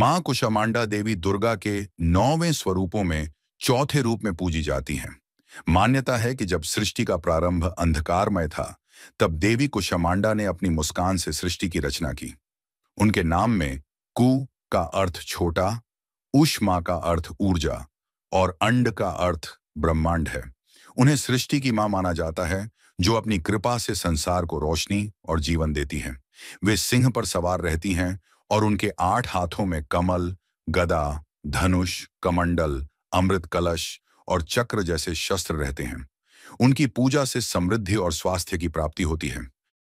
मां कुशमांडा देवी दुर्गा के नौवें स्वरूपों में चौथे रूप में पूजी जाती हैं मान्यता है कि जब सृष्टि का प्रारंभ अंधकारमय था तब देवी कुशमांडा ने अपनी मुस्कान से सृष्टि की रचना की उनके नाम में कु का अर्थ छोटा उष्मा का अर्थ ऊर्जा और अंड का अर्थ ब्रह्मांड है उन्हें सृष्टि की मां माना जाता है जो अपनी कृपा से संसार को रोशनी और जीवन देती हैं वे सिंह पर सवार रहती हैं और उनके आठ हाथों में कमल गदा धनुष कमंडल अमृत कलश और चक्र जैसे शस्त्र रहते हैं उनकी पूजा से समृद्धि और स्वास्थ्य की प्राप्ति होती है